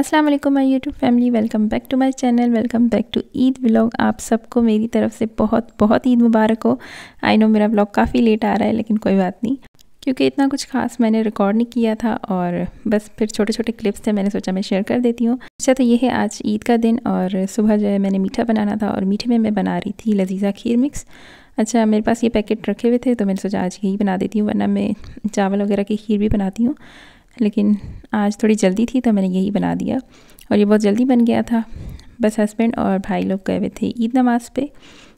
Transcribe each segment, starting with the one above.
अस्सलाम वालेकुम my YouTube family welcome back to my channel welcome back to Eid vlog आप सबको मेरी तरफ से बहुत बहुत ईद मुबारक हो आई नो मेरा व्लॉग काफ़ी लेट आ रहा है लेकिन कोई बात नहीं क्योंकि इतना कुछ खास मैंने रिकॉर्ड नहीं किया था और बस फिर छोटे छोटे क्लिप्स थे मैंने सोचा मैं शेयर कर देती हूँ अच्छा तो ये है आज ईद का दिन और सुबह जो है मैंने मीठा बनाना था और मीठे में मैं बना रही थी लजीज़ा खीर मिक्स अच्छा मेरे पास ये पैकेट रखे हुए थे तो मैंने सोचा आज यही बना देती हूँ वरना मैं चावल वगैरह की खीर भी बनाती हूँ लेकिन आज थोड़ी जल्दी थी तो मैंने यही बना दिया और ये बहुत जल्दी बन गया था बस हस्बैंड और भाई लोग गए हुए थे ईद नमाज़ पे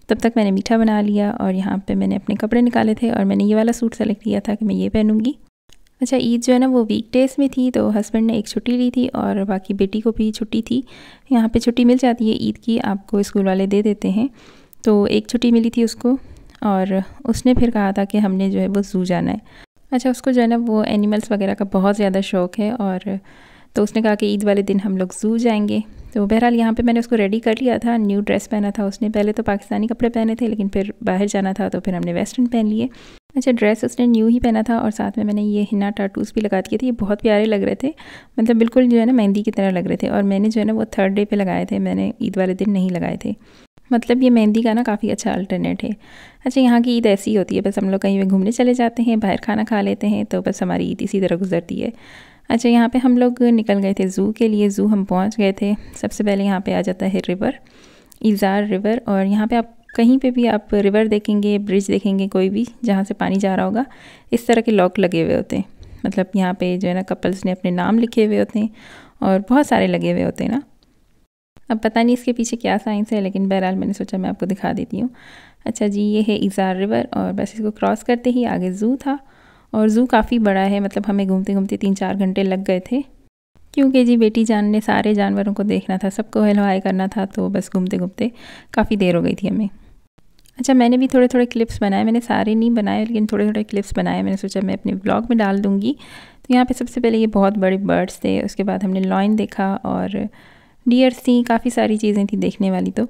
तब तक मैंने मीठा बना लिया और यहाँ पे मैंने अपने कपड़े निकाले थे और मैंने ये वाला सूट सेलेक्ट किया था कि मैं ये पहनूँगी अच्छा ईद जो है ना वो वीक डेज़ में थी तो हस्बैंड ने एक छुट्टी ली थी और बाकी बेटी को भी छुट्टी थी यहाँ पे छुट्टी मिल जाती है ईद की आपको स्कूल वाले दे देते हैं तो एक छुट्टी मिली थी उसको और उसने फिर कहा था कि हमने जो है वो ज़ू जाना है अच्छा उसको जो है ना वो एनिमल्स वगैरह का बहुत ज़्यादा शौक़ है और तो उसने कहा कि ईद वाले दिन हम लोग ज़ू जाएंगे तो बहरहाल यहाँ पे मैंने उसको रेडी कर लिया था न्यू ड्रेस पहना था उसने पहले तो पाकिस्तानी कपड़े पहने थे लेकिन फिर बाहर जाना था तो फिर हमने वेस्टर्न पहन लिए अच्छा ड्रेस उसने न्यू ही पहना था और साथ में मैंने ये हिना टाटूज़ भी लगा दिए थे ये बहुत प्यारे लग रहे थे मतलब बिल्कुल जो है ना मेहंदी की तरह लग रहे थे और मैंने जो है ना वो थर्ड डे पर लगाए थे मैंने ईद वाले दिन नहीं लगाए थे मतलब ये मेहंदी का ना काफ़ी अच्छा अल्टरनेट है अच्छा यहाँ की ईद ऐसी होती है बस हम लोग कहीं पर घूमने चले जाते हैं बाहर खाना खा लेते हैं तो बस हमारी ईद इसी तरह गुजरती है अच्छा यहाँ पे हम लोग निकल गए थे ज़ू के लिए ज़ू हम पहुँच गए थे सबसे पहले यहाँ पर आ जाता है रिवर इज़ार रिवर और यहाँ पर आप कहीं पे भी आप रिवर देखेंगे ब्रिज देखेंगे कोई भी जहाँ से पानी जा रहा होगा इस तरह के लॉक लगे हुए होते हैं मतलब यहाँ पे जो है ना कपल्स ने अपने नाम लिखे हुए होते हैं और बहुत सारे लगे हुए होते हैं ना अब पता नहीं इसके पीछे क्या साइंस है लेकिन बहरहाल मैंने सोचा मैं आपको दिखा देती हूँ अच्छा जी ये है इज़ार रिवर और बस इसको क्रॉस करते ही आगे ज़ू था और ज़ू काफ़ी बड़ा है मतलब हमें घूमते घूमते तीन चार घंटे लग गए थे क्योंकि जी बेटी जान ने सारे जानवरों को देखना था सबको हलवाए करना था तो बस घूमते घूमते काफ़ी देर हो गई थी हमें अच्छा मैंने भी थोड़े थोड़े क्लिप्स बनाए मैंने सारे नहीं बनाए लेकिन थोड़े थोड़े क्लिप्स बनाए मैंने सोचा मैं अपने ब्लॉग में डाल दूँगी तो यहाँ पे सबसे पहले ये बहुत बड़े बर्ड्स थे उसके बाद हमने लॉइन देखा और डियर थी काफ़ी सारी चीज़ें थी देखने वाली तो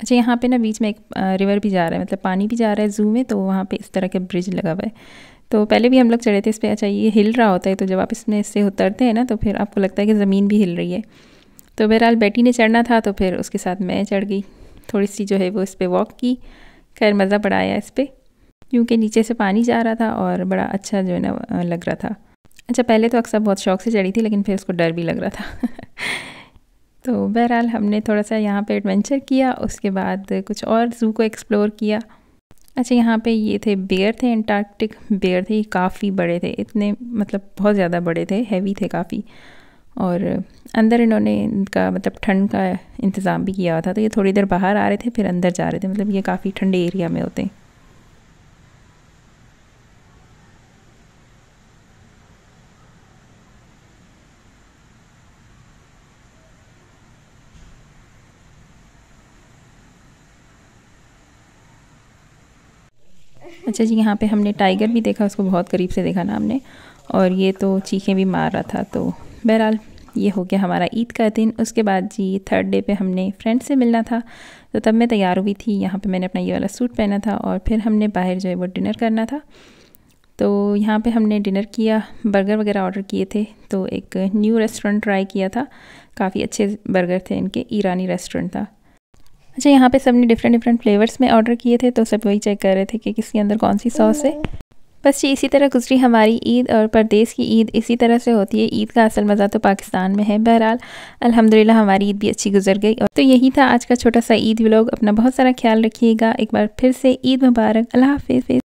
अच्छा यहाँ पे ना बीच में एक रिवर भी जा रहा है मतलब पानी भी जा रहा है जू में तो वहाँ पे इस तरह का ब्रिज लगा हुआ है तो पहले भी हम लोग चढ़े थे इस पर अच्छा ये हिल रहा होता है तो जब आप इसमें इससे उतरते हैं ना तो फिर आपको लगता है कि ज़मीन भी हिल रही है तो बहरहाल बेटी ने चढ़ना था तो फिर उसके साथ मैं चढ़ गई थोड़ी सी जो है वो इस पर वॉक की खैर मज़ा बड़ा आया इस पर क्योंकि नीचे से पानी जा रहा था और बड़ा अच्छा जो है ना लग रहा था अच्छा पहले तो अक्सर बहुत शौक से चढ़ी थी लेकिन फिर उसको डर भी लग रहा था तो बहरहाल हमने थोड़ा सा यहाँ पे एडवेंचर किया उसके बाद कुछ और ज़ू को एक्सप्लोर किया अच्छा यहाँ पे ये थे बेयर थे एंटार्कटिक बेयर थे काफ़ी बड़े थे इतने मतलब बहुत ज़्यादा बड़े थे हैवी थे काफ़ी और अंदर इन्होंने इनका मतलब ठंड का इंतज़ाम भी किया हुआ था तो ये थोड़ी देर बाहर आ रहे थे फिर अंदर जा रहे थे मतलब ये काफ़ी ठंडे एरिया में होते हैं अच्छा जी यहाँ पे हमने टाइगर भी देखा उसको बहुत करीब से देखा ना हमने और ये तो चीखें भी मार रहा था तो बहरहाल ये हो गया हमारा ईद का दिन उसके बाद जी थर्ड डे पे हमने फ्रेंड से मिलना था तो तब मैं तैयार हुई थी यहाँ पे मैंने अपना ये वाला सूट पहना था और फिर हमने बाहर जो है वो डिनर करना था तो यहाँ पे हमने डिनर किया बर्गर वगैरह ऑर्डर किए थे तो एक न्यू रेस्टोरेंट ट्राई किया था काफ़ी अच्छे बर्गर थे इनके ईरानी रेस्टोरेंट था अच्छा यहाँ पे सबने डिफरेंट डिफरेंट फ्लेवर्स में ऑर्डर किए थे तो सब वही चेक कर रहे थे कि किसके अंदर कौन सी सॉस है बस जी इसी तरह गुजरी हमारी ईद और परदेस की ईद इसी तरह से होती है ईद का असल मज़ा तो पाकिस्तान में है बहरहाल अल्हम्दुलिल्लाह हमारी ईद भी अच्छी गुजर गई और तो यही था आज का छोटा सा ईद व्लॉग अपना बहुत सारा ख्याल रखिएगा एक बार फिर से ईद मुबारक अल्लाह हाफिज़